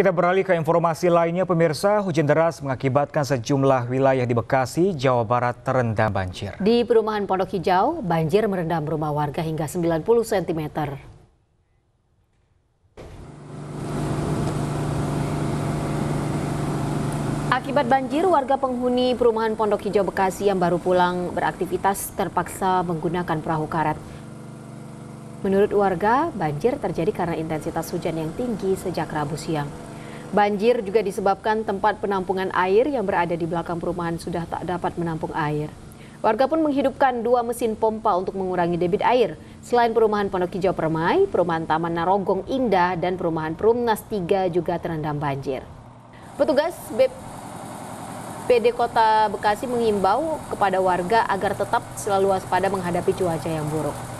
Kita beralih ke informasi lainnya, pemirsa. Hujan deras mengakibatkan sejumlah wilayah di Bekasi, Jawa Barat terendam banjir. Di perumahan Pondok Hijau, banjir merendam rumah warga hingga 90 cm. Akibat banjir, warga penghuni perumahan Pondok Hijau Bekasi yang baru pulang beraktivitas terpaksa menggunakan perahu karet. Menurut warga, banjir terjadi karena intensitas hujan yang tinggi sejak Rabu siang. Banjir juga disebabkan tempat penampungan air yang berada di belakang perumahan sudah tak dapat menampung air. Warga pun menghidupkan dua mesin pompa untuk mengurangi debit air. Selain perumahan Pondok Hijau Permai, perumahan Taman Narogong Indah, dan perumahan Perumnas 3 juga terendam banjir. Petugas PD Kota Bekasi mengimbau kepada warga agar tetap selalu waspada menghadapi cuaca yang buruk.